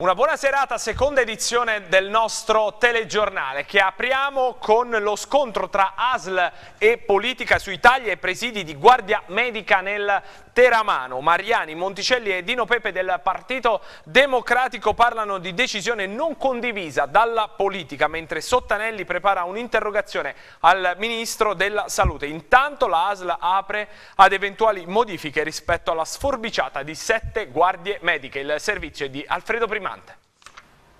Una buona serata, seconda edizione del nostro telegiornale che apriamo con lo scontro tra ASL e politica sui tagli e presidi di guardia medica nel Teramano, Mariani, Monticelli e Dino Pepe del Partito Democratico parlano di decisione non condivisa dalla politica, mentre Sottanelli prepara un'interrogazione al Ministro della Salute. Intanto la ASL apre ad eventuali modifiche rispetto alla sforbiciata di sette guardie mediche. Il servizio è di Alfredo Primante.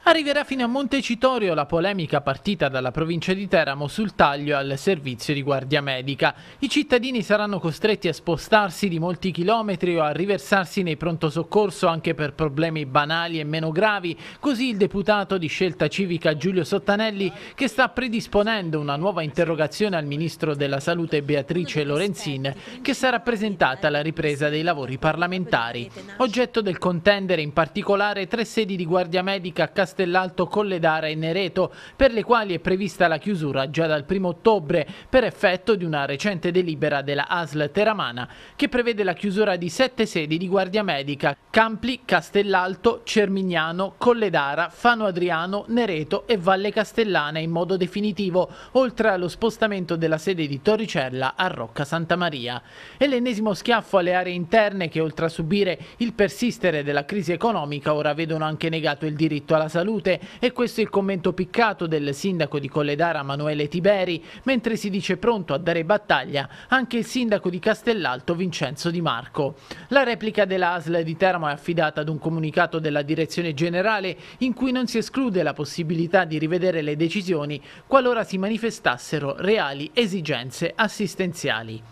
Arriverà fino a Montecitorio la polemica partita dalla provincia di Teramo sul taglio al servizio di guardia medica. I cittadini saranno costretti a spostarsi di molti chilometri o a riversarsi nei pronto soccorso anche per problemi banali e meno gravi, così il deputato di scelta civica Giulio Sottanelli che sta predisponendo una nuova interrogazione al ministro della salute Beatrice Lorenzin che sarà presentata alla ripresa dei lavori parlamentari. Oggetto del contendere in particolare tre sedi di guardia medica a Cassano Castellalto, Colledara e Nereto, per le quali è prevista la chiusura già dal 1 ottobre per effetto di una recente delibera della ASL Teramana che prevede la chiusura di sette sedi di guardia medica Campli, Castellalto, Cermignano, Colledara, Fano Adriano, Nereto e Valle Castellana in modo definitivo, oltre allo spostamento della sede di Torricella a Rocca Santa Maria. È l'ennesimo schiaffo alle aree interne che oltre a subire il persistere della crisi economica ora vedono anche negato il diritto alla salute salute e questo è il commento piccato del sindaco di Colledara Manuele Tiberi, mentre si dice pronto a dare battaglia anche il sindaco di Castellalto Vincenzo Di Marco. La replica della dell'ASL di Teramo è affidata ad un comunicato della direzione generale in cui non si esclude la possibilità di rivedere le decisioni qualora si manifestassero reali esigenze assistenziali.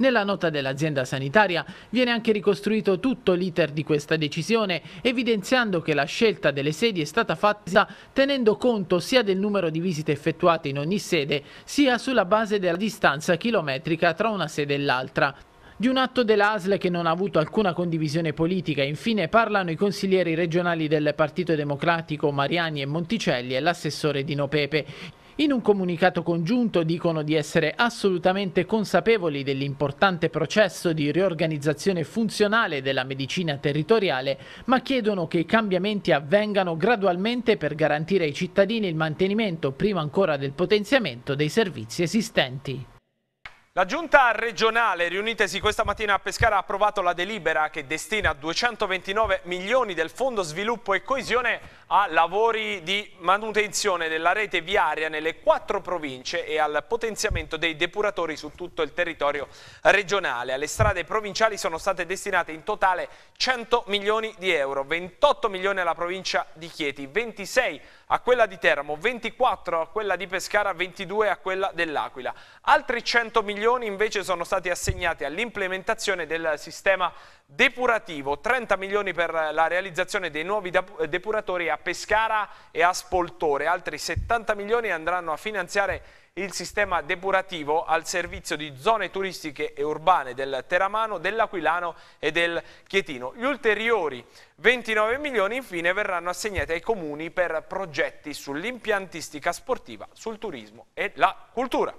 Nella nota dell'azienda sanitaria viene anche ricostruito tutto l'iter di questa decisione, evidenziando che la scelta delle sedi è stata fatta tenendo conto sia del numero di visite effettuate in ogni sede, sia sulla base della distanza chilometrica tra una sede e l'altra di un atto dell'ASL che non ha avuto alcuna condivisione politica. Infine parlano i consiglieri regionali del Partito Democratico Mariani e Monticelli e l'assessore Dino Pepe. In un comunicato congiunto dicono di essere assolutamente consapevoli dell'importante processo di riorganizzazione funzionale della medicina territoriale, ma chiedono che i cambiamenti avvengano gradualmente per garantire ai cittadini il mantenimento, prima ancora del potenziamento, dei servizi esistenti. La giunta regionale riunitesi questa mattina a Pescara ha approvato la delibera che destina 229 milioni del Fondo Sviluppo e Coesione a lavori di manutenzione della rete viaria nelle quattro province e al potenziamento dei depuratori su tutto il territorio regionale. Alle strade provinciali sono state destinate in totale 100 milioni di euro, 28 milioni alla provincia di Chieti, 26 milioni a quella di Teramo 24, a quella di Pescara 22 a quella dell'Aquila. Altri 100 milioni invece sono stati assegnati all'implementazione del sistema depurativo, 30 milioni per la realizzazione dei nuovi depuratori a Pescara e a Spoltore, altri 70 milioni andranno a finanziare il sistema depurativo al servizio di zone turistiche e urbane del Teramano, dell'Aquilano e del Chietino. Gli ulteriori 29 milioni infine verranno assegnati ai comuni per progetti sull'impiantistica sportiva, sul turismo e la cultura.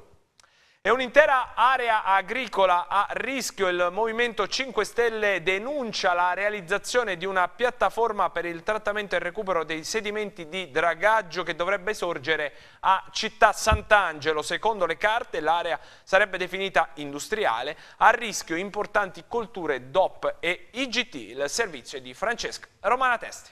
È un'intera area agricola a rischio. Il Movimento 5 Stelle denuncia la realizzazione di una piattaforma per il trattamento e il recupero dei sedimenti di dragaggio che dovrebbe sorgere a Città Sant'Angelo. Secondo le carte l'area sarebbe definita industriale, a rischio importanti colture DOP e IGT. Il servizio è di Francesca Romana Testi.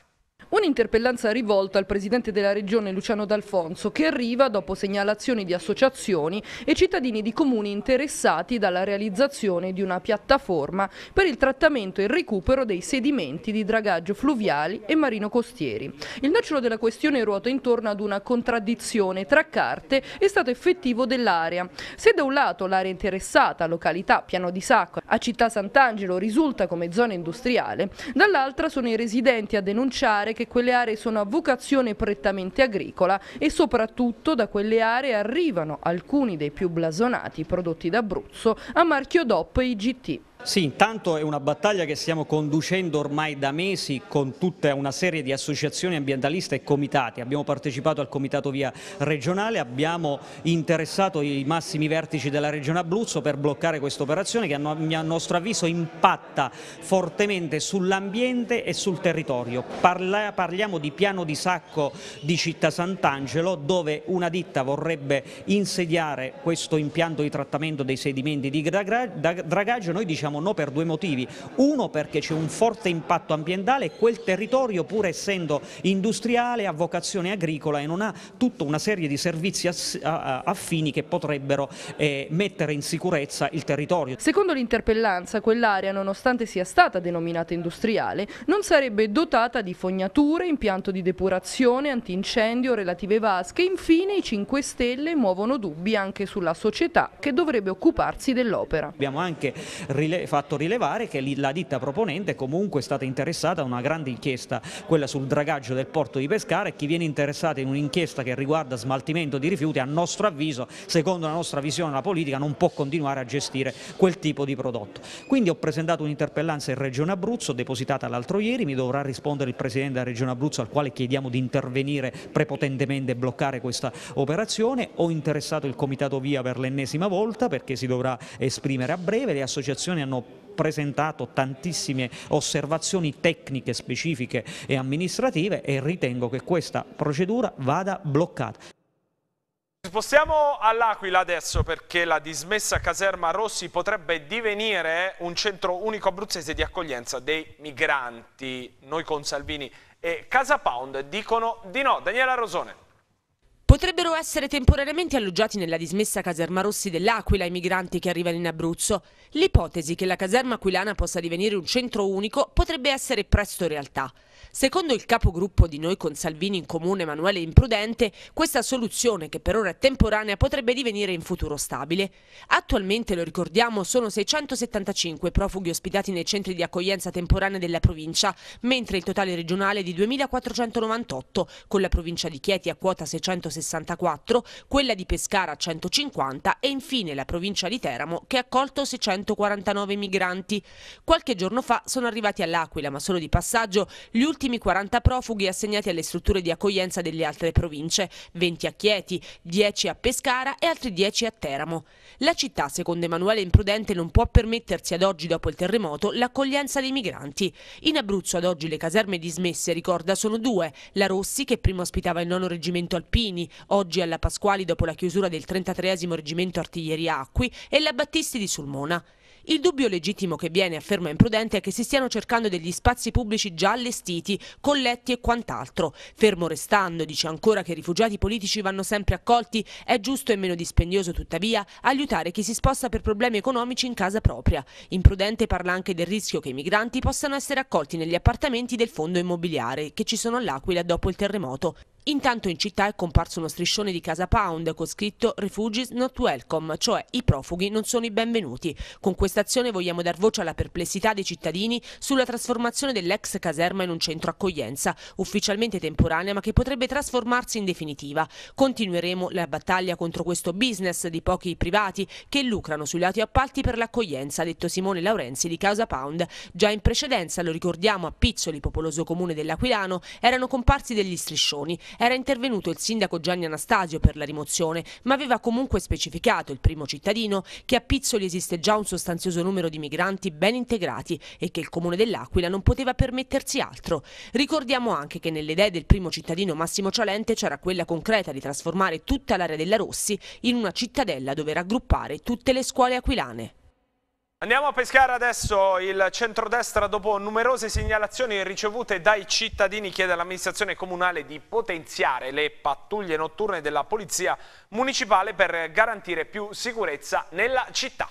Un'interpellanza rivolta al Presidente della Regione Luciano D'Alfonso che arriva dopo segnalazioni di associazioni e cittadini di comuni interessati dalla realizzazione di una piattaforma per il trattamento e il recupero dei sedimenti di dragaggio fluviali e marino-costieri. Il nocciolo della questione ruota intorno ad una contraddizione tra carte e stato effettivo dell'area. Se da un lato l'area interessata, località Piano di Sacco, a città Sant'Angelo risulta come zona industriale, dall'altra sono i residenti a denunciare rilevare che quelle aree sono a vocazione prettamente agricola e soprattutto da quelle aree arrivano alcuni dei più blasonati prodotti d'Abruzzo a marchio DOP e IGT. Sì, intanto è una battaglia che stiamo conducendo ormai da mesi con tutta una serie di associazioni ambientaliste e comitati. Abbiamo partecipato al comitato via regionale, abbiamo interessato i massimi vertici della regione Abruzzo per bloccare questa operazione che a nostro avviso impatta fortemente sull'ambiente e sul territorio. parliamo di piano di sacco di Città Sant'Angelo dove una ditta vorrebbe insediare questo impianto di trattamento dei sedimenti di dragaggio. Noi diciamo diciamo no per due motivi. Uno perché c'è un forte impatto ambientale e quel territorio pur essendo industriale ha vocazione agricola e non ha tutta una serie di servizi affini che potrebbero eh, mettere in sicurezza il territorio. Secondo l'interpellanza quell'area nonostante sia stata denominata industriale non sarebbe dotata di fognature, impianto di depurazione, antincendio, relative vasche. Infine i 5 Stelle muovono dubbi anche sulla società che dovrebbe occuparsi dell'opera. Abbiamo anche rilevato fatto rilevare che la ditta proponente comunque è stata interessata a una grande inchiesta, quella sul dragaggio del porto di Pescara e chi viene interessato in un'inchiesta che riguarda smaltimento di rifiuti a nostro avviso, secondo la nostra visione della politica, non può continuare a gestire quel tipo di prodotto. Quindi ho presentato un'interpellanza in Regione Abruzzo, depositata l'altro ieri, mi dovrà rispondere il Presidente della Regione Abruzzo al quale chiediamo di intervenire prepotentemente e bloccare questa operazione. Ho interessato il Comitato Via per l'ennesima volta perché si dovrà esprimere a breve, le associazioni hanno hanno presentato tantissime osservazioni tecniche specifiche e amministrative e ritengo che questa procedura vada bloccata. Spostiamo all'Aquila adesso perché la dismessa caserma Rossi potrebbe divenire un centro unico abruzzese di accoglienza dei migranti. Noi con Salvini e Casa Pound dicono di no. Daniela Rosone. Potrebbero essere temporaneamente alloggiati nella dismessa caserma Rossi dell'Aquila i migranti che arrivano in Abruzzo. L'ipotesi che la caserma aquilana possa divenire un centro unico potrebbe essere presto realtà. Secondo il capogruppo di Noi con Salvini in Comune, Emanuele Imprudente, questa soluzione, che per ora è temporanea, potrebbe divenire in futuro stabile. Attualmente, lo ricordiamo, sono 675 profughi ospitati nei centri di accoglienza temporanea della provincia, mentre il totale regionale è di 2.498, con la provincia di Chieti a quota 664, quella di Pescara a 150 e infine la provincia di Teramo che ha accolto 649 migranti. Qualche giorno fa sono arrivati all'Aquila, ma solo di passaggio, gli ultimi ultimi 40 profughi assegnati alle strutture di accoglienza delle altre province, 20 a Chieti, 10 a Pescara e altri 10 a Teramo. La città, secondo Emanuele Imprudente, non può permettersi ad oggi, dopo il terremoto, l'accoglienza dei migranti. In Abruzzo ad oggi le caserme dismesse, ricorda, sono due, la Rossi che prima ospitava il nono reggimento Alpini, oggi alla Pasquali dopo la chiusura del 33 reggimento Artiglieria Acqui e la Battisti di Sulmona. Il dubbio legittimo che viene, afferma Imprudente, è che si stiano cercando degli spazi pubblici già allestiti, colletti e quant'altro. Fermo restando, dice ancora che i rifugiati politici vanno sempre accolti, è giusto e meno dispendioso tuttavia aiutare chi si sposta per problemi economici in casa propria. Imprudente parla anche del rischio che i migranti possano essere accolti negli appartamenti del fondo immobiliare che ci sono all'Aquila dopo il terremoto. Intanto in città è comparso uno striscione di Casa Pound con scritto Refugees not welcome, cioè i profughi non sono i benvenuti. Con questa azione vogliamo dar voce alla perplessità dei cittadini sulla trasformazione dell'ex caserma in un centro accoglienza, ufficialmente temporanea ma che potrebbe trasformarsi in definitiva. Continueremo la battaglia contro questo business di pochi privati che lucrano sui lati appalti per l'accoglienza, ha detto Simone Laurenzi di Casa Pound. Già in precedenza, lo ricordiamo, a Pizzoli, popoloso comune dell'Aquilano, erano comparsi degli striscioni. Era intervenuto il sindaco Gianni Anastasio per la rimozione, ma aveva comunque specificato il primo cittadino che a Pizzoli esiste già un sostanzioso numero di migranti ben integrati e che il comune dell'Aquila non poteva permettersi altro. Ricordiamo anche che nelle idee del primo cittadino Massimo Cialente c'era quella concreta di trasformare tutta l'area della Rossi in una cittadella dove raggruppare tutte le scuole aquilane. Andiamo a pescare adesso il centrodestra dopo numerose segnalazioni ricevute dai cittadini chiede all'amministrazione comunale di potenziare le pattuglie notturne della polizia municipale per garantire più sicurezza nella città.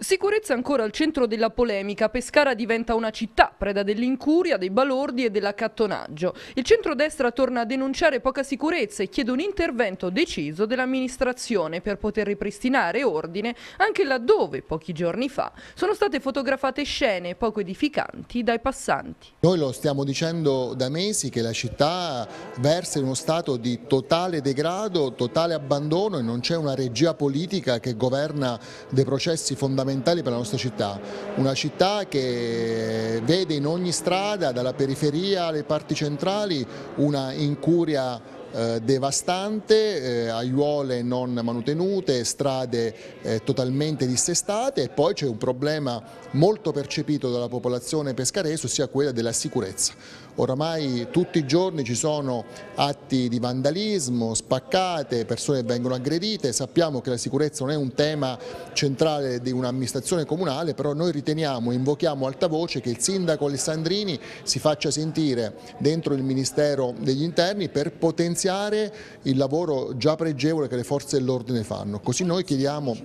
Sicurezza ancora al centro della polemica, Pescara diventa una città, preda dell'incuria, dei balordi e dell'accattonaggio. Il centrodestra torna a denunciare poca sicurezza e chiede un intervento deciso dell'amministrazione per poter ripristinare ordine anche laddove, pochi giorni fa, sono state fotografate scene poco edificanti dai passanti. Noi lo stiamo dicendo da mesi che la città versa in uno stato di totale degrado, totale abbandono e non c'è una regia politica che governa dei processi fondamentali fondamentali per la nostra città, una città che vede in ogni strada, dalla periferia alle parti centrali, una incuria eh, devastante, eh, aiuole non manutenute, strade eh, totalmente dissestate e poi c'è un problema molto percepito dalla popolazione pescarese, ossia quella della sicurezza oramai tutti i giorni ci sono atti di vandalismo, spaccate, persone vengono aggredite, sappiamo che la sicurezza non è un tema centrale di un'amministrazione comunale, però noi riteniamo, invochiamo alta voce che il sindaco Alessandrini si faccia sentire dentro il Ministero degli Interni per potenziare il lavoro già pregevole che le forze dell'ordine fanno. Così noi chiediamo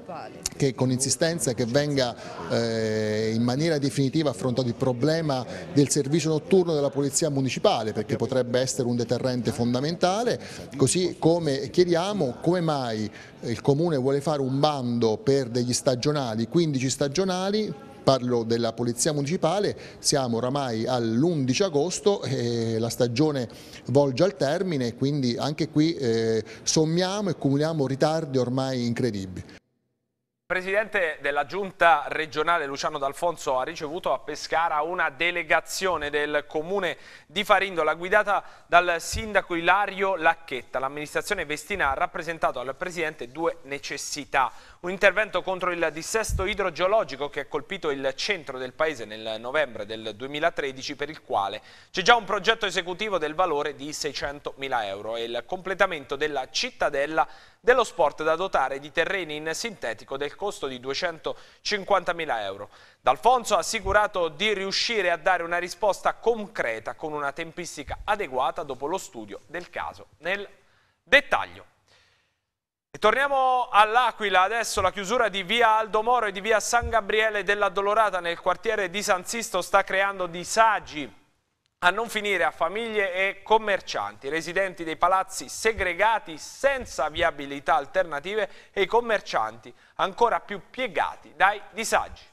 che con insistenza che venga eh, in maniera definitiva affrontato il problema del servizio notturno della polizia polizia municipale perché potrebbe essere un deterrente fondamentale, così come chiediamo come mai il Comune vuole fare un bando per degli stagionali, 15 stagionali, parlo della Polizia Municipale, siamo oramai all'11 agosto, eh, la stagione volge al termine, quindi anche qui eh, sommiamo e cumuliamo ritardi ormai incredibili. Il presidente della giunta regionale Luciano D'Alfonso ha ricevuto a Pescara una delegazione del comune di Farindola guidata dal sindaco Ilario Lacchetta. L'amministrazione Vestina ha rappresentato al presidente due necessità. Un intervento contro il dissesto idrogeologico che ha colpito il centro del paese nel novembre del 2013 per il quale c'è già un progetto esecutivo del valore di 600.000 euro e il completamento della cittadella dello sport da dotare di terreni in sintetico del del costo di 250.000 euro. D'Alfonso ha assicurato di riuscire a dare una risposta concreta con una tempistica adeguata dopo lo studio del caso nel dettaglio. E torniamo all'Aquila, adesso la chiusura di via Aldo Moro e di via San Gabriele della Dolorata nel quartiere di San Sisto sta creando disagi a non finire a famiglie e commercianti, residenti dei palazzi segregati senza viabilità alternative e i commercianti ancora più piegati dai disagi.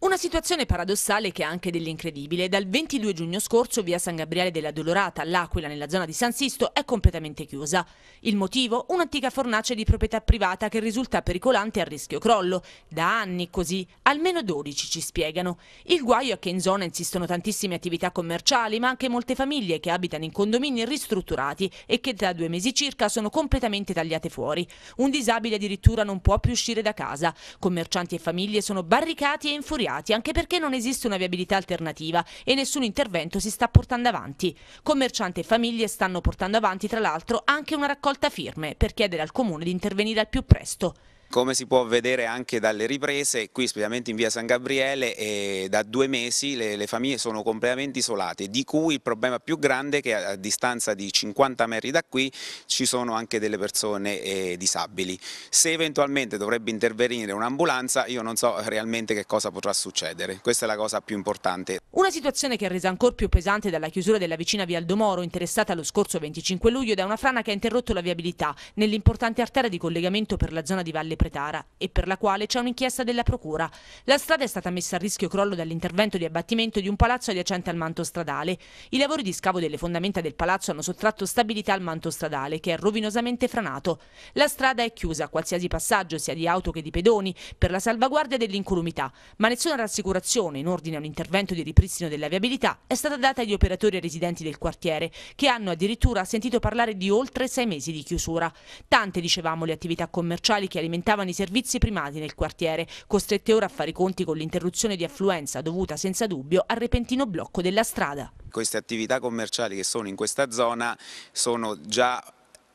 Una situazione paradossale che ha anche dell'incredibile. Dal 22 giugno scorso via San Gabriele della Dolorata, all'Aquila nella zona di San Sisto, è completamente chiusa. Il motivo? Un'antica fornace di proprietà privata che risulta pericolante a rischio crollo. Da anni così, almeno 12 ci spiegano. Il guaio è che in zona insistono tantissime attività commerciali, ma anche molte famiglie che abitano in condomini ristrutturati e che da due mesi circa sono completamente tagliate fuori. Un disabile addirittura non può più uscire da casa. Commercianti e famiglie sono barricati e infuriati appropriati, anche perché non esiste una viabilità alternativa e nessun intervento si sta portando avanti. Commercianti e famiglie stanno portando avanti, tra l'altro, anche una raccolta firme per chiedere al Comune di intervenire al più presto. Come si può vedere anche dalle riprese, qui specialmente in via San Gabriele eh, da due mesi le, le, famiglie sono completamente isolate, di cui il problema più grande è che a, a distanza di 50 metri da qui ci sono anche delle persone eh, disabili. Se eventualmente dovrebbe intervenire un'ambulanza io non so realmente che cosa potrà succedere, questa è la cosa più importante. Una situazione che è resa ancora più pesante dalla chiusura della vicina via Aldomoro, interessata lo scorso 25 luglio da una frana che ha interrotto la viabilità nell'importante artera di collegamento per la zona di Valle Pretara e per la quale c'è un'inchiesta della Procura. La strada è stata messa a rischio crollo dall'intervento di abbattimento di un palazzo adiacente al manto stradale. I lavori di scavo delle fondamenta del palazzo hanno sottratto stabilità al manto stradale, che è rovinosamente franato. La strada è chiusa a qualsiasi passaggio, sia di auto che di pedoni, per la salvaguardia dell'incolumità, ma nessuna rassicurazione in ordine a un intervento di ripristino della viabilità è stata data agli operatori e residenti del quartiere, che hanno addirittura sentito parlare di oltre sei mesi di chiusura. Tante, dicevamo, le attività commerciali che alimentano aumentavano i servizi primati nel quartiere, costrette ora a fare i conti con l'interruzione di affluenza dovuta senza dubbio al repentino blocco della strada. Queste attività commerciali che sono in questa zona sono già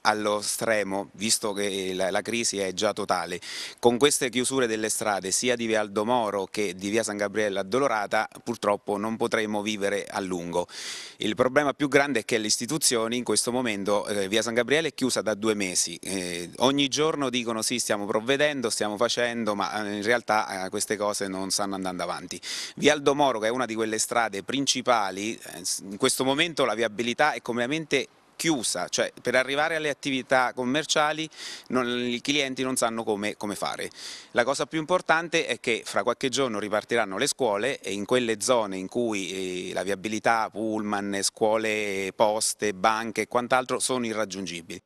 allo stremo, visto che la, la, crisi è già totale. Con queste chiusure delle strade, sia di via Aldomoro che di via San Gabriele Addolorata, purtroppo non potremo vivere a lungo. Il problema più grande è che le istituzioni in questo momento, eh, via San Gabriele è chiusa da due mesi. Eh, ogni giorno dicono sì, stiamo provvedendo, stiamo facendo, ma eh, in realtà eh, queste cose non stanno andando avanti. Via Aldomoro, che è una di quelle strade principali, eh, in questo momento la viabilità è completamente chiusa, cioè per arrivare alle attività commerciali non, i clienti non sanno come, come, fare. La cosa più importante è che fra qualche giorno ripartiranno le scuole e in quelle zone in cui eh, la viabilità, pullman, scuole, poste, banche e quant'altro sono irraggiungibili.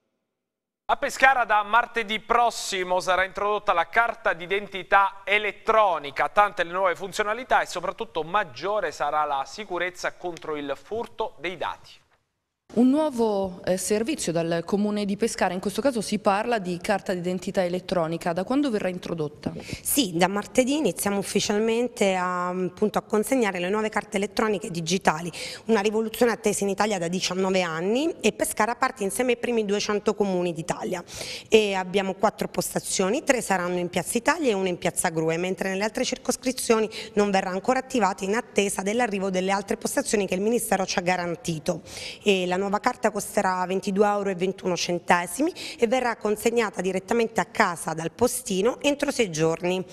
A Pescara da martedì prossimo sarà introdotta la carta d'identità elettronica, tante le nuove funzionalità e soprattutto maggiore sarà la sicurezza contro il furto dei dati. Un nuovo eh, servizio dal Comune di Pescara, in questo caso si parla di carta d'identità elettronica, da quando verrà introdotta? Sì, da martedì iniziamo ufficialmente a, appunto, a consegnare le nuove carte elettroniche digitali, una rivoluzione attesa in Italia da 19 anni e Pescara parte insieme ai primi 200 comuni d'Italia abbiamo quattro postazioni, tre saranno in Piazza Italia e una in Piazza Grue, mentre nelle altre circoscrizioni non verrà ancora attivata in attesa dell'arrivo delle altre postazioni che il Ministero ci ha garantito. E la la nuova carta costerà 22,21 euro e verrà consegnata direttamente a casa dal postino entro sei giorni.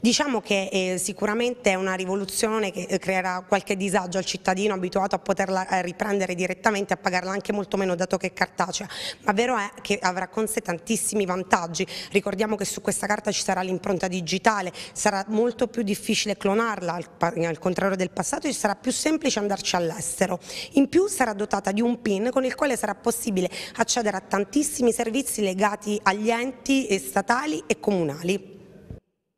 Diciamo che eh, sicuramente è una rivoluzione che eh, creerà qualche disagio al cittadino abituato a poterla eh, riprendere direttamente, e a pagarla anche molto meno dato che è cartacea, ma vero è che avrà con sé tantissimi vantaggi. Ricordiamo che su questa carta ci sarà l'impronta digitale, sarà molto più difficile clonarla, al, al contrario del passato, e sarà più semplice andarci all'estero. In più sarà dotata di un PIN con il quale sarà possibile accedere a tantissimi servizi legati agli enti eh, statali e comunali.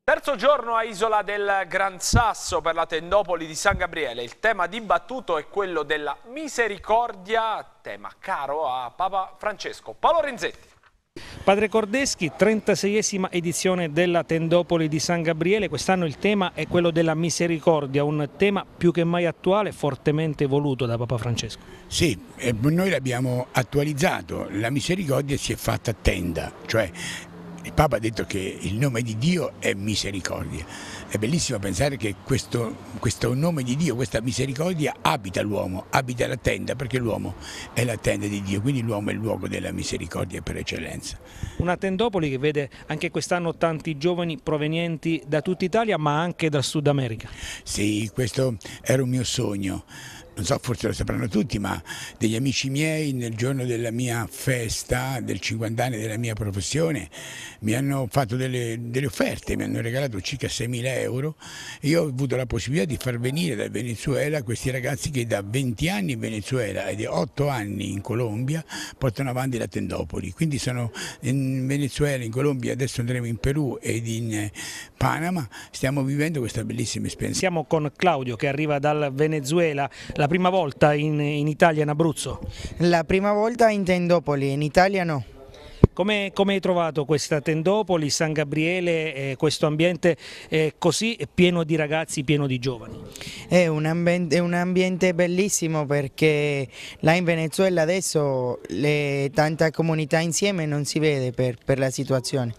Terzo giorno a Isola del Gran Sasso per la tendopoli di San Gabriele. Il tema dibattuto è quello della misericordia, tema caro a Papa Francesco. Paolo Renzetti. Padre Cordeschi, 36esima edizione della Tendopoli di San Gabriele, quest'anno il tema è quello della misericordia, un tema più che mai attuale, fortemente voluto da Papa Francesco. Sì, eh, noi l'abbiamo attualizzato, la misericordia si è fatta tenda, cioè il Papa ha detto che il nome di Dio è misericordia. È bellissimo pensare che questo, questo nome di Dio, questa misericordia abita l'uomo, abita la tenda, perché l'uomo è la tenda di Dio, quindi l'uomo è il luogo della misericordia per eccellenza. Una tendopoli che vede anche quest'anno tanti giovani provenienti da tutta Italia, ma anche dal Sud America. Sì, questo era un mio sogno non so, forse lo sapranno tutti, ma degli amici miei nel giorno della mia festa, del 50 anni della mia professione, mi hanno fatto delle, delle offerte, mi hanno regalato circa 6.000 euro e io ho avuto la possibilità di far venire dal Venezuela questi ragazzi che da 20 anni in Venezuela e da 8 anni in Colombia portano avanti la Tendopoli. Quindi sono in Venezuela, in Colombia, adesso andremo in Perù ed in eh, Panama, stiamo vivendo questa bellissima esperienza. Siamo con Claudio che arriva dal Venezuela la prima volta in, in Italia, in Abruzzo? La prima volta in Tendopoli, in Italia no. Come, come, hai trovato questa Tendopoli, San Gabriele, eh, questo ambiente eh, così pieno di ragazzi, pieno di giovani? È un, ambiente, è un ambiente bellissimo perché là in Venezuela adesso le, tanta comunità insieme non si vede per, per la situazione.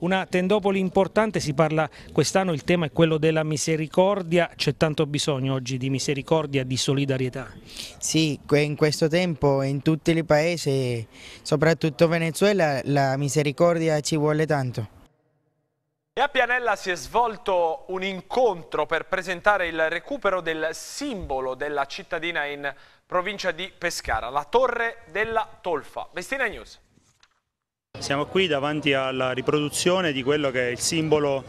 Una tendopoli importante, si parla quest'anno, il tema è quello della misericordia, c'è tanto bisogno oggi di misericordia, di solidarietà. Sì, in questo tempo in tutti i paesi, soprattutto Venezuela, la misericordia ci vuole tanto. E a Pianella si è svolto un incontro per presentare il recupero del simbolo della cittadina in provincia di Pescara, la Torre della Tolfa. Vestina News. Siamo qui davanti alla riproduzione di quello che è il simbolo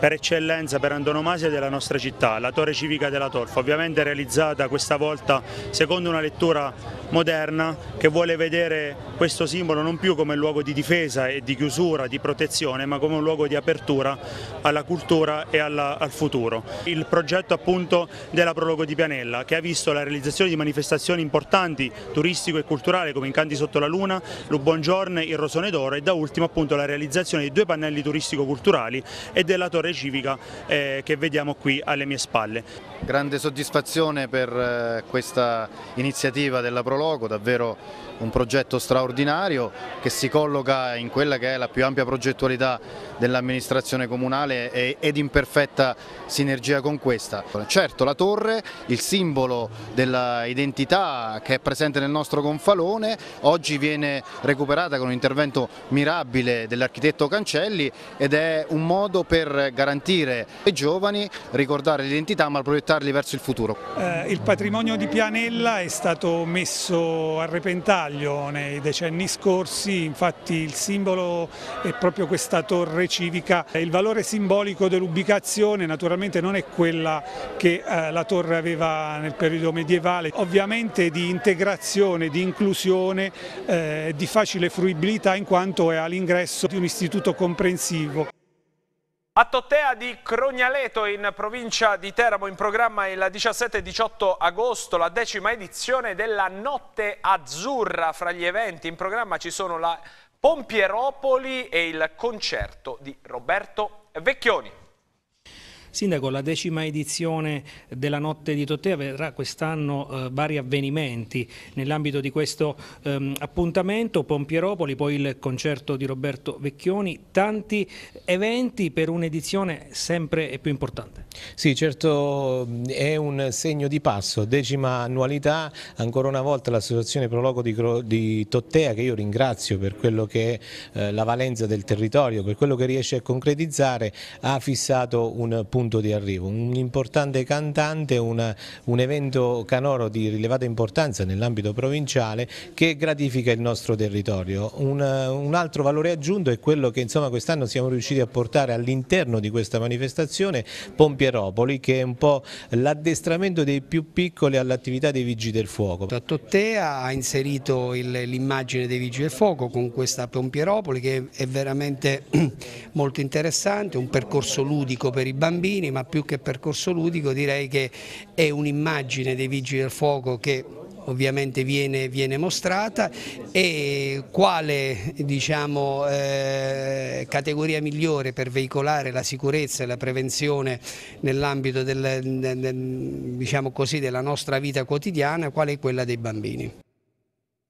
per eccellenza, per antonomasia della nostra città, la torre civica della Torfa, ovviamente realizzata questa volta secondo una lettura moderna che vuole vedere questo simbolo non più come luogo di difesa e di chiusura, di protezione, ma come un luogo di apertura alla cultura e alla, al futuro. Il progetto appunto della Prologo di Pianella che ha visto la realizzazione di manifestazioni importanti turistico e culturali come Incanti sotto la Luna, Lu Buongiorno, il Rosone d'oro e da ultimo appunto la realizzazione di due pannelli turistico-culturali e della torre civica eh, che vediamo qui alle mie spalle. Grande soddisfazione per eh, questa iniziativa della Prologo, davvero un progetto straordinario che si colloca in quella che è la più ampia progettualità dell'amministrazione comunale ed in perfetta sinergia con questa. Certo la torre, il simbolo dell'identità che è presente nel nostro gonfalone, oggi viene recuperata con un intervento mirabile dell'architetto Cancelli ed è un modo per garantire ai giovani, ricordare l'identità ma proiettarli verso il futuro. Eh, il patrimonio di Pianella è stato messo a repentaglio bersaglio nei decenni scorsi, infatti il simbolo è proprio questa torre civica. Il valore simbolico dell'ubicazione naturalmente non è quella che eh, la torre aveva nel periodo medievale, ovviamente di integrazione, di inclusione, eh, di facile fruibilità in quanto è all'ingresso di un istituto comprensivo. A Tottea di Crognaleto in provincia di Teramo in programma il 17 e 18 agosto la decima edizione della Notte Azzurra fra gli eventi. In programma ci sono la Pompieropoli e il concerto di Roberto Vecchioni. Sindaco, la decima edizione della Notte di Tottea vedrà quest'anno eh, vari avvenimenti nell'ambito di questo ehm, appuntamento, Pompieropoli, poi il concerto di Roberto Vecchioni, tanti eventi per un'edizione sempre più importante. Sì, certo è un segno di passo, decima annualità, ancora una volta l'associazione Prologo di, di, Tottea che io ringrazio per quello che è eh, la valenza del territorio, per quello che riesce a concretizzare, ha fissato un punto punto di arrivo, un importante cantante, una, un evento canoro di rilevata importanza nell'ambito provinciale che gratifica il nostro territorio. Un, un altro valore aggiunto è quello che quest'anno siamo riusciti a portare all'interno di questa manifestazione Pompieropoli che è un po' l'addestramento dei più piccoli all'attività dei Vigili del Fuoco. Tottea ha inserito l'immagine dei Vigili del Fuoco con questa Pompieropoli che è veramente molto interessante, un percorso ludico per i bambini bambini, ma più che percorso ludico direi che è un'immagine dei Vigili del Fuoco che ovviamente viene, viene, mostrata e quale diciamo, eh, categoria migliore per veicolare la sicurezza e la prevenzione nell'ambito del, del, diciamo della nostra vita quotidiana, quale è quella dei bambini.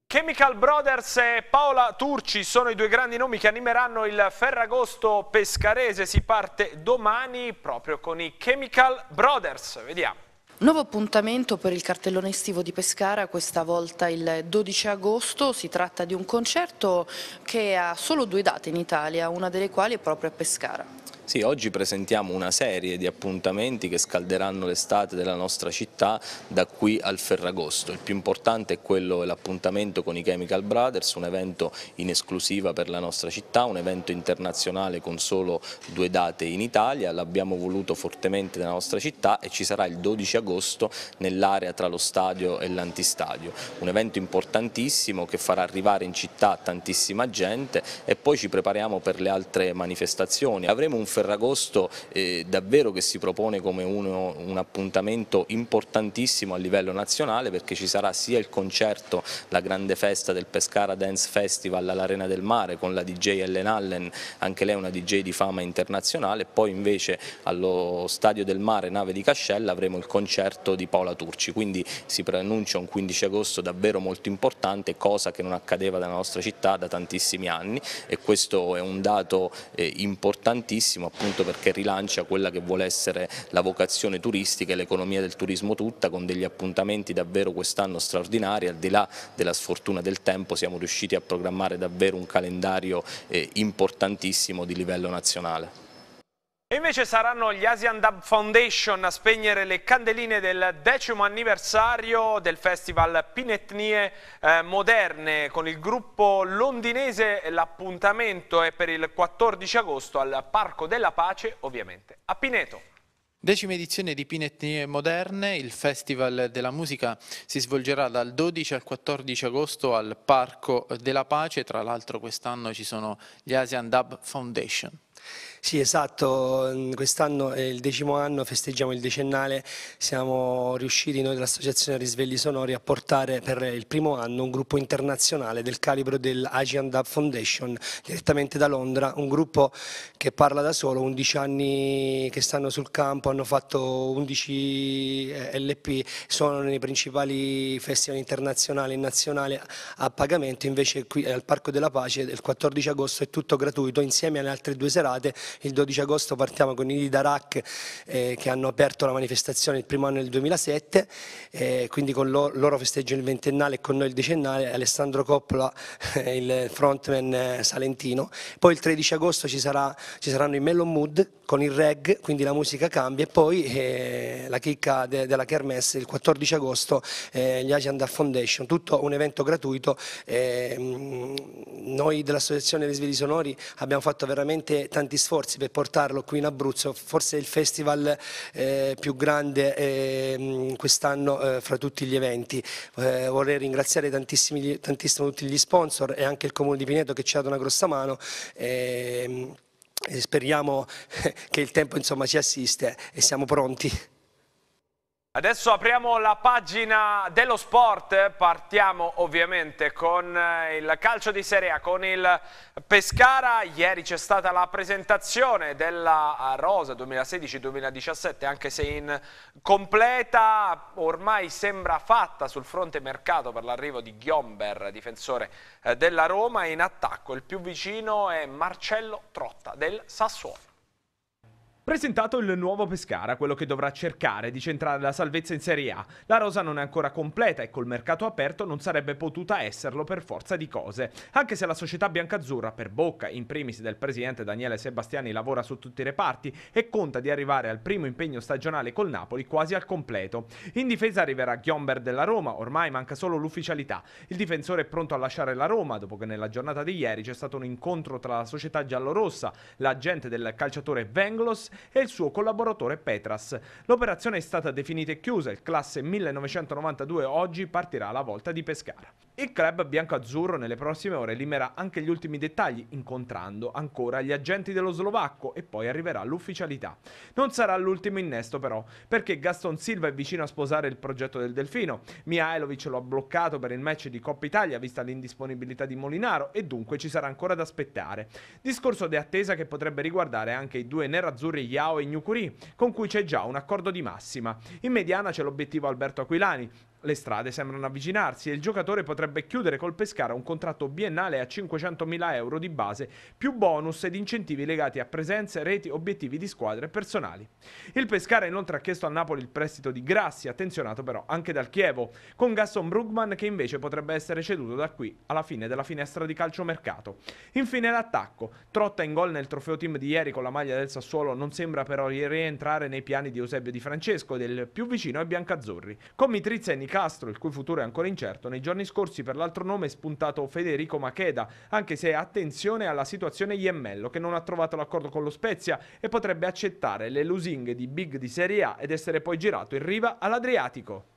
Chemical Brothers e Paola Turci sono i due grandi nomi che animeranno il Ferragosto pescarese. Si parte domani proprio con i Chemical Brothers. Vediamo. Nuovo appuntamento per il cartellone estivo di Pescara, questa volta il 12 agosto, si tratta di un concerto che ha solo due date in Italia, una delle quali è proprio a Pescara. Sì, oggi presentiamo una serie di appuntamenti che scalderanno l'estate della nostra città da qui al Ferragosto. Il più importante è quello l'appuntamento con i Chemical Brothers, un evento in esclusiva per la nostra città, un evento internazionale con solo due date in Italia, l'abbiamo voluto fortemente nella nostra città e ci sarà il 12 agosto nell'area tra lo stadio e l'antistadio. Un evento importantissimo che farà arrivare in città tantissima gente e poi ci prepariamo per le altre manifestazioni. Avremo un Ferragosto eh, davvero che si propone come uno, un appuntamento importantissimo a livello nazionale perché ci sarà sia il concerto, la grande festa del Pescara Dance Festival all'Arena del Mare con la DJ Ellen Allen, anche lei una DJ di fama internazionale, poi invece allo Stadio del Mare Nave di Cascella avremo il concerto di Paola Turci, quindi si preannuncia un 15 agosto davvero molto importante, cosa che non accadeva nella nostra città da tantissimi anni e questo è un dato eh, importantissimo appunto perché rilancia quella che vuole essere la vocazione turistica e l'economia del turismo tutta con degli appuntamenti davvero quest'anno straordinari, al di là della sfortuna del tempo siamo riusciti a programmare davvero un calendario eh, importantissimo di livello nazionale. E invece saranno gli Asian Dub Foundation a spegnere le candeline del decimo anniversario del festival Pinetnie eh, Moderne con il gruppo londinese. L'appuntamento è per il 14 agosto al Parco della Pace, ovviamente a Pineto. Decima edizione di Pinetnie Moderne, il Festival della Musica si svolgerà dal 12 al 14 agosto al Parco della Pace, tra l'altro quest'anno ci sono gli Asian Dub Foundation. Sì, esatto, mm, quest'anno è il decimo anno, festeggiamo il decennale, siamo riusciti noi dell'Associazione Risvegli Sonori a portare per il primo anno un gruppo internazionale del calibro dell'Asian Dub Foundation, direttamente da Londra, un gruppo che parla da solo, 11 anni che stanno sul campo, hanno fatto 11 eh, LP, sono nei principali festival internazionali e nazionali a pagamento, invece qui al Parco della Pace il 14 agosto è tutto gratuito insieme alle altre due serate giornate. Il 12 agosto partiamo con i Darak eh, che hanno aperto la manifestazione il primo anno del 2007, eh, quindi con lo, loro festeggiano il ventennale e con noi il decennale, Alessandro Coppola, eh, il frontman eh, salentino. Poi il 13 agosto ci, sarà, ci saranno i Melon Mood con il reg, quindi la musica cambia e poi eh, la chicca de, della Kermesse il 14 agosto, eh, gli Agenda Foundation, tutto un evento gratuito. Mm, noi dell'Associazione dei Svegli Sonori abbiamo fatto veramente tanti tanti sforzi per portarlo qui in Abruzzo, forse il festival eh, più grande eh, quest'anno eh, fra tutti gli eventi. Eh, vorrei ringraziare tantissimo tutti gli sponsor e anche il Comune di Pineto che ci ha dato una grossa mano. Ehm, speriamo che il tempo insomma, ci assiste e siamo pronti. Adesso apriamo la pagina dello sport, partiamo ovviamente con eh, il calcio di Serie A, con il Pescara. Ieri c'è stata la presentazione della Rosa 2016-2017, anche se incompleta, ormai sembra fatta sul fronte mercato per l'arrivo di Ghiomber, difensore eh, della Roma, in attacco il più vicino è Marcello Trotta del Sassuolo. Presentato il nuovo Pescara, quello che dovrà cercare di centrare la salvezza in Serie A. La rosa non è ancora completa e col mercato aperto non sarebbe potuta esserlo per forza di cose. Anche se la società biancazzurra, per bocca in primis del presidente Daniele Sebastiani, lavora su tutti i reparti e conta di arrivare al primo impegno stagionale col Napoli quasi al completo. In difesa arriverà Ghiomber della Roma, ormai manca solo l'ufficialità. Il difensore è pronto a lasciare la Roma dopo che nella giornata di ieri c'è stato un incontro tra la società giallorossa, l'agente del calciatore Venglos e il suo collaboratore Petras. L'operazione è stata definita e chiusa, il classe 1992 oggi partirà alla volta di Pescara. Il club bianco-azzurro nelle prossime ore limerà anche gli ultimi dettagli, incontrando ancora gli agenti dello slovacco e poi arriverà l'ufficialità. Non sarà l'ultimo innesto però, perché Gaston Silva è vicino a sposare il progetto del Delfino, Mihailovic lo ha bloccato per il match di Coppa Italia vista l'indisponibilità di Molinaro e dunque ci sarà ancora da aspettare. Discorso di attesa che potrebbe riguardare anche i due nerazzurri Yao e Gnukuri, con cui c'è già un accordo di massima. In mediana c'è l'obiettivo Alberto Aquilani, le strade sembrano avvicinarsi e il giocatore potrebbe chiudere col Pescara un contratto biennale a 500.000 euro di base, più bonus ed incentivi legati a presenze, reti, obiettivi di squadre e personali. Il Pescara inoltre ha chiesto a Napoli il prestito di Grassi, attenzionato però anche dal Chievo, con Gaston Brugman che invece potrebbe essere ceduto da qui alla fine della finestra di calciomercato. Infine l'attacco. Trotta in gol nel trofeo team di ieri con la maglia del Sassuolo non sembra però rientrare nei piani di Eusebio Di Francesco, del più vicino ai biancazzurri. Con Mitrizia e Nicastro Castro, il cui futuro è ancora incerto, nei giorni scorsi per l'altro nome è spuntato Federico Macheda, anche se attenzione alla situazione Iemmello che non ha trovato l'accordo con lo Spezia e potrebbe accettare le lusinghe di big di Serie A ed essere poi girato in riva all'Adriatico.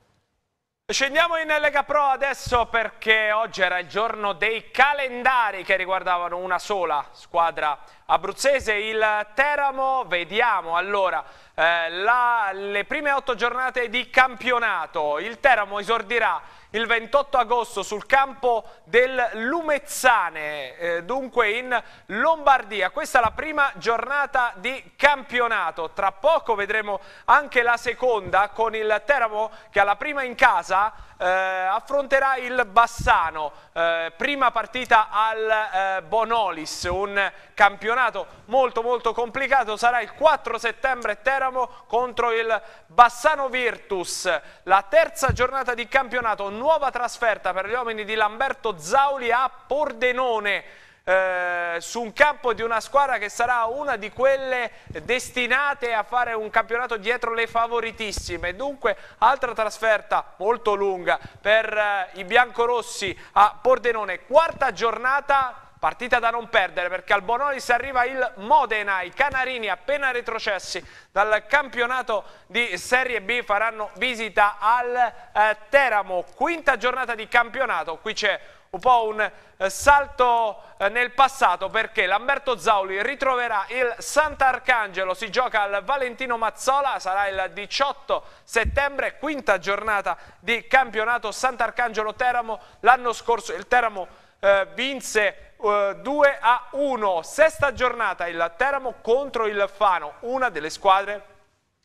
Scendiamo in Lega Pro adesso perché oggi era il giorno dei calendari che riguardavano una sola squadra abruzzese, il Teramo. Vediamo allora eh, la, le prime otto giornate di campionato. Il Teramo esordirà il 28 agosto sul campo del Lumezzane, eh, dunque in Lombardia. Questa è la prima giornata di campionato. Tra poco vedremo anche la seconda con il Teramo che alla prima in casa eh, affronterà il Bassano. Eh, prima partita al eh, Bonolis, un campionato molto molto complicato. Sarà il 4 settembre Teramo contro il Bassano Virtus. La terza giornata di campionato nuova trasferta per gli uomini di Lamberto Zauli a Pordenone. Eh, su un campo di una squadra che sarà una di quelle destinate a fare un campionato dietro le favoritissime. Dunque altra trasferta molto lunga per eh, i biancorossi a Pordenone. Quarta giornata partita da non perdere perché al Bonolis arriva il Modena, i Canarini appena retrocessi dal campionato di Serie B faranno visita al eh, Teramo, quinta giornata di campionato, qui c'è un po' un eh, salto eh, nel passato perché Lamberto Zauli ritroverà il Sant'Arcangelo, si gioca al Valentino Mazzola, sarà il 18 settembre, quinta giornata di campionato Sant'Arcangelo Teramo, l'anno scorso il Teramo eh, vinse 2 eh, a 1, sesta giornata il Teramo contro il Fano, una delle squadre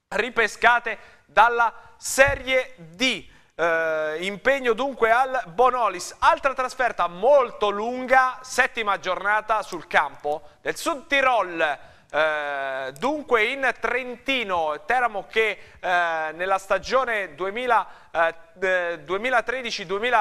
ripescate dalla Serie D. Uh, impegno dunque al Bonolis, altra trasferta molto lunga, settima giornata sul campo del Sud Tirol. Eh, dunque in Trentino, Teramo che eh, nella stagione 2013-2014-2015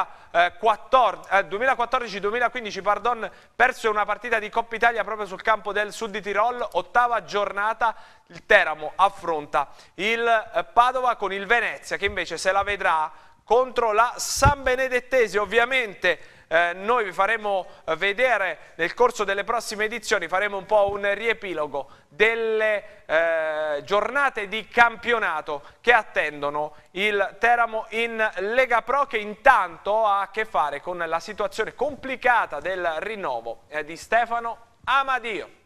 eh, eh, perse una partita di Coppa Italia proprio sul campo del Sud di Tirol, ottava giornata, il Teramo affronta il Padova con il Venezia che invece se la vedrà contro la San Benedettese ovviamente eh, noi vi faremo eh, vedere nel corso delle prossime edizioni, faremo un po' un riepilogo delle eh, giornate di campionato che attendono il Teramo in Lega Pro che intanto ha a che fare con la situazione complicata del rinnovo eh, di Stefano Amadio.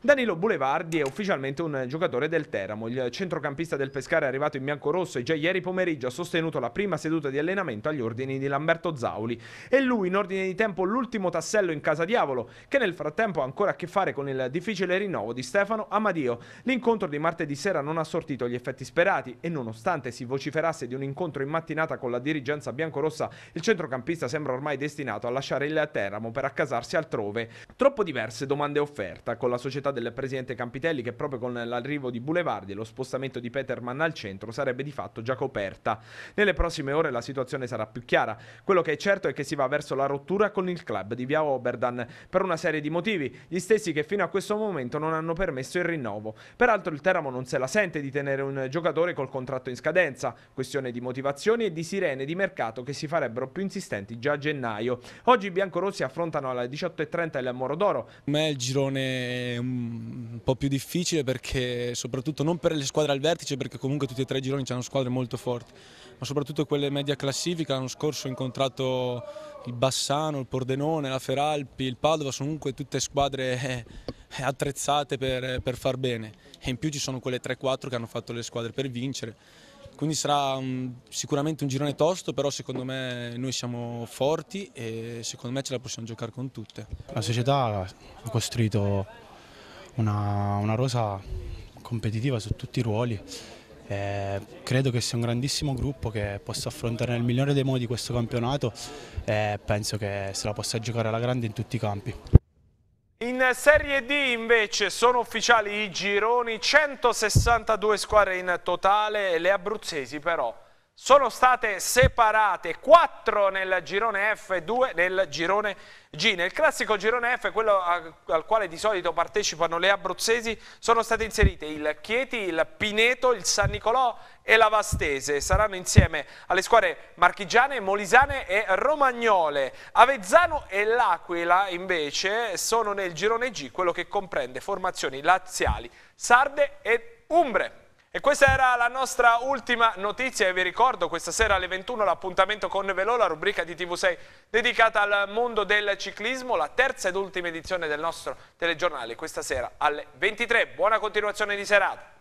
Danilo Bulevardi è ufficialmente un giocatore del Teramo. Il centrocampista del Pescara è arrivato in biancorosso e già ieri pomeriggio ha sostenuto la prima seduta di allenamento agli ordini di Lamberto Zauli. E lui, in ordine di tempo, l'ultimo tassello in casa diavolo, che nel frattempo ha ancora a che fare con il difficile rinnovo di Stefano Amadio. L'incontro di martedì sera non ha sortito gli effetti sperati e nonostante si vociferasse di un incontro in mattinata con la dirigenza biancorossa, il centrocampista sembra ormai destinato a lasciare il Teramo per accasarsi altrove. Troppo diverse domande offerta con la società volontà del presidente Campitelli che proprio con l'arrivo di Boulevardi e lo spostamento di Peterman al centro sarebbe di fatto già coperta. Nelle prossime ore la situazione sarà più chiara. Quello che è certo è che si va verso la rottura con il club di Via Oberdan per una serie di motivi, gli stessi che fino a questo momento non hanno permesso il rinnovo. Peraltro il Teramo non se la sente di tenere un giocatore col contratto in scadenza, questione di motivazioni e di sirene di mercato che si farebbero più insistenti già a gennaio. Oggi i biancorossi affrontano alle 18.30 il Moro d'Oro. Ma il girone è un un po' più difficile perché soprattutto non per le squadre al vertice perché comunque tutti e tre i gironi hanno squadre molto forti ma soprattutto quelle media classifica l'anno scorso ho incontrato il Bassano, il Pordenone, la Feralpi, il Padova sono comunque tutte squadre eh, attrezzate per, per far bene e in più ci sono quelle 3-4 che hanno fatto le squadre per vincere quindi sarà un, sicuramente un girone tosto, però secondo me noi siamo forti e secondo me ce la possiamo giocare con tutte. La società ha costruito una, una rosa competitiva su tutti i ruoli. Eh, credo che sia un grandissimo gruppo che possa affrontare nel migliore dei modi questo campionato e penso che se la possa giocare alla grande in tutti i campi. In Serie D invece sono ufficiali i gironi, 162 squadre in totale, le abruzzesi però sono state separate, 4 nel girone F e 2 nel girone G. Nel classico girone F, quello al quale di solito partecipano le abruzzesi, sono state inserite il Chieti, il Pineto, il San Nicolò e la Vastese. Saranno insieme alle squadre marchigiane, molisane e romagnole. Avezzano e l'Aquila invece sono nel girone G, quello che comprende formazioni laziali, sarde e umbre. E questa era la nostra ultima notizia e vi ricordo questa sera alle 21 l'appuntamento con Velò, la rubrica di TV6 dedicata al mondo del ciclismo, la terza ed ultima edizione del nostro telegiornale questa sera alle 23. Buona continuazione di serata.